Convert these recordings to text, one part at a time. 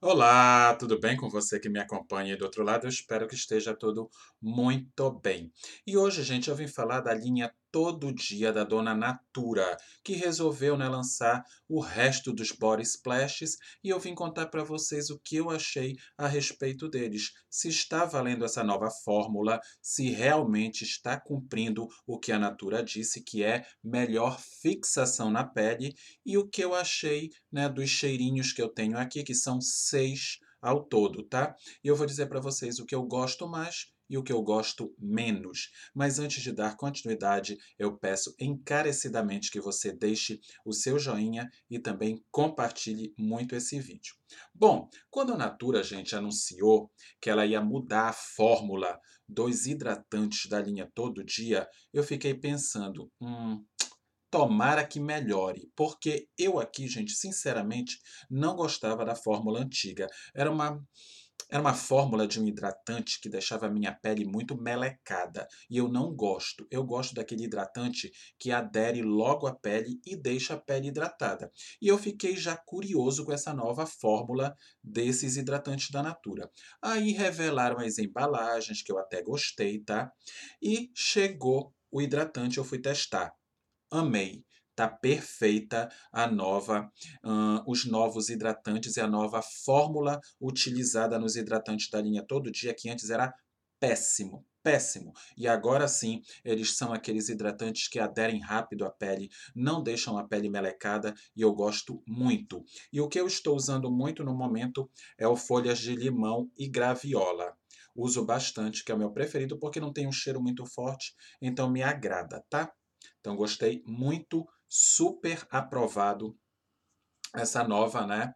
Olá, tudo bem com você que me acompanha do outro lado? Eu espero que esteja tudo muito bem. E hoje, gente, eu vim falar da linha todo dia da dona Natura, que resolveu né, lançar o resto dos body splashes e eu vim contar para vocês o que eu achei a respeito deles. Se está valendo essa nova fórmula, se realmente está cumprindo o que a Natura disse, que é melhor fixação na pele, e o que eu achei né, dos cheirinhos que eu tenho aqui, que são seis ao todo, tá? E eu vou dizer para vocês o que eu gosto mais e o que eu gosto menos. Mas antes de dar continuidade, eu peço encarecidamente que você deixe o seu joinha e também compartilhe muito esse vídeo. Bom, quando a Natura, gente, anunciou que ela ia mudar a fórmula dos hidratantes da linha Todo Dia, eu fiquei pensando, hum, tomara que melhore, porque eu aqui, gente, sinceramente, não gostava da fórmula antiga. Era uma era uma fórmula de um hidratante que deixava a minha pele muito melecada e eu não gosto. Eu gosto daquele hidratante que adere logo à pele e deixa a pele hidratada. E eu fiquei já curioso com essa nova fórmula desses hidratantes da Natura. Aí revelaram as embalagens, que eu até gostei, tá? E chegou o hidratante, eu fui testar. Amei tá perfeita a nova, uh, os novos hidratantes e a nova fórmula utilizada nos hidratantes da linha Todo Dia, que antes era péssimo, péssimo. E agora sim, eles são aqueles hidratantes que aderem rápido à pele, não deixam a pele melecada e eu gosto muito. E o que eu estou usando muito no momento é o folhas de limão e graviola. Uso bastante, que é o meu preferido, porque não tem um cheiro muito forte, então me agrada, tá? Então gostei muito super aprovado essa nova né,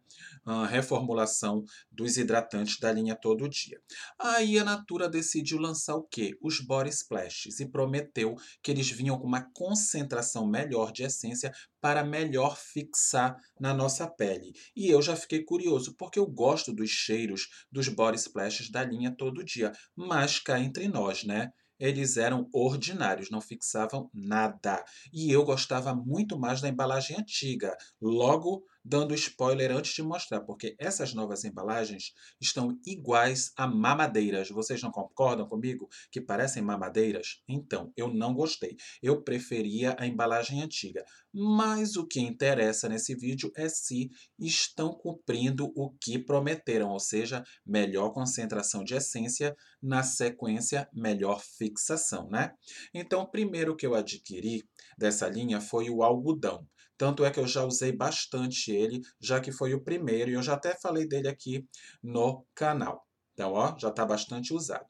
reformulação dos hidratantes da linha Todo Dia. Aí a Natura decidiu lançar o quê? Os Body Splashes e prometeu que eles vinham com uma concentração melhor de essência para melhor fixar na nossa pele. E eu já fiquei curioso, porque eu gosto dos cheiros dos Body Splashes da linha Todo Dia, mas cá entre nós, né? eles eram ordinários, não fixavam nada. E eu gostava muito mais da embalagem antiga. Logo, dando spoiler antes de mostrar, porque essas novas embalagens estão iguais a mamadeiras. Vocês não concordam comigo que parecem mamadeiras? Então, eu não gostei. Eu preferia a embalagem antiga. Mas o que interessa nesse vídeo é se estão cumprindo o que prometeram, ou seja, melhor concentração de essência, na sequência, melhor fixação, né? Então, primeiro que eu adquiri dessa linha foi o algodão. Tanto é que eu já usei bastante ele, já que foi o primeiro, e eu já até falei dele aqui no canal. Então, ó, já está bastante usado.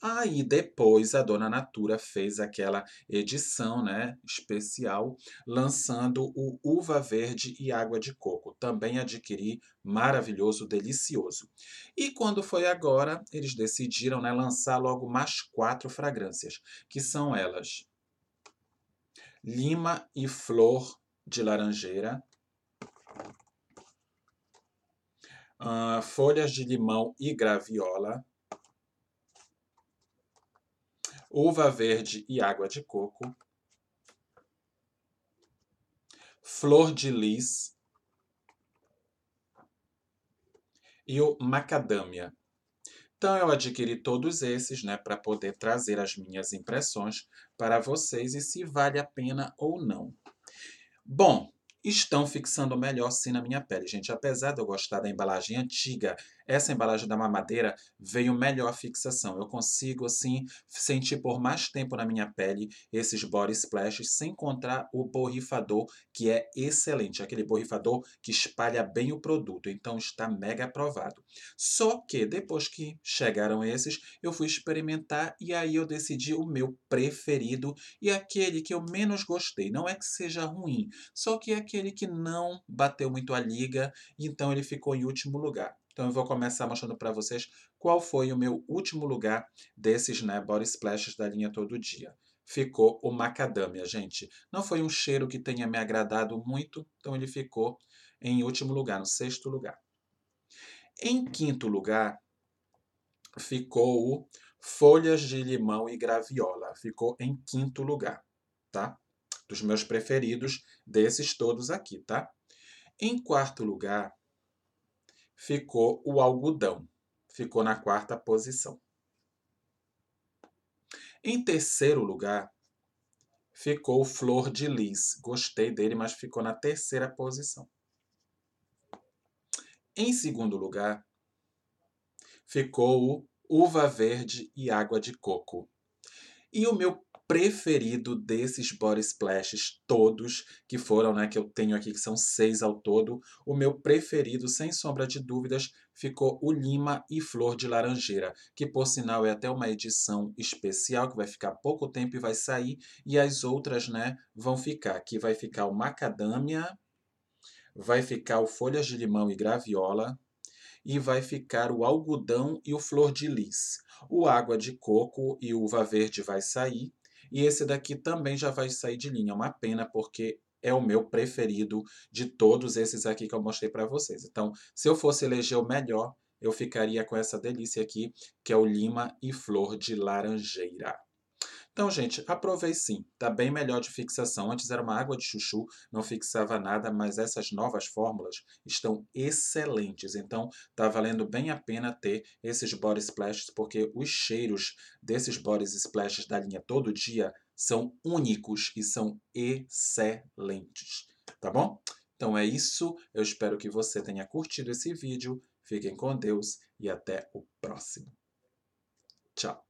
Aí depois a Dona Natura fez aquela edição né, especial lançando o Uva Verde e Água de Coco. Também adquiri, maravilhoso, delicioso. E quando foi agora, eles decidiram né, lançar logo mais quatro fragrâncias, que são elas lima e flor de laranjeira, uh, folhas de limão e graviola, uva verde e água de coco, flor de lis e o macadâmia. Então, eu adquiri todos esses né, para poder trazer as minhas impressões para vocês e se vale a pena ou não. Bom, estão fixando melhor sim na minha pele, gente. Apesar de eu gostar da embalagem antiga, essa embalagem da mamadeira veio melhor fixação. Eu consigo, assim, sentir por mais tempo na minha pele esses body splashes sem encontrar o borrifador, que é excelente. Aquele borrifador que espalha bem o produto. Então está mega aprovado. Só que depois que chegaram esses, eu fui experimentar e aí eu decidi o meu preferido e aquele que eu menos gostei. Não é que seja ruim, só que é aquele que não bateu muito a liga, então ele ficou em último lugar. Então eu vou começar mostrando para vocês qual foi o meu último lugar desses né, body splashes da linha Todo Dia. Ficou o macadâmia, gente. Não foi um cheiro que tenha me agradado muito, então ele ficou em último lugar, no sexto lugar. Em quinto lugar, ficou o folhas de limão e graviola. Ficou em quinto lugar, tá? Dos meus preferidos, desses todos aqui, tá? Em quarto lugar, ficou o algodão, ficou na quarta posição. Em terceiro lugar, ficou o Flor de Lis. Gostei dele, mas ficou na terceira posição. Em segundo lugar, ficou o Uva Verde e Água de Coco. E o meu preferido desses body splashes todos que foram, né, que eu tenho aqui, que são seis ao todo. O meu preferido, sem sombra de dúvidas, ficou o Lima e Flor de Laranjeira, que por sinal é até uma edição especial, que vai ficar pouco tempo e vai sair, e as outras, né, vão ficar. Aqui vai ficar o Macadâmia, vai ficar o Folhas de Limão e Graviola, e vai ficar o algodão e o flor de lis. O água de coco e uva verde vai sair, e esse daqui também já vai sair de linha. É uma pena, porque é o meu preferido de todos esses aqui que eu mostrei para vocês. Então, se eu fosse eleger o melhor, eu ficaria com essa delícia aqui, que é o lima e flor de laranjeira. Então, gente, aprovei sim. Tá bem melhor de fixação. Antes era uma água de chuchu, não fixava nada, mas essas novas fórmulas estão excelentes. Então, tá valendo bem a pena ter esses body splashes, porque os cheiros desses body splashes da linha Todo Dia são únicos e são excelentes. Tá bom? Então é isso. Eu espero que você tenha curtido esse vídeo. Fiquem com Deus e até o próximo. Tchau.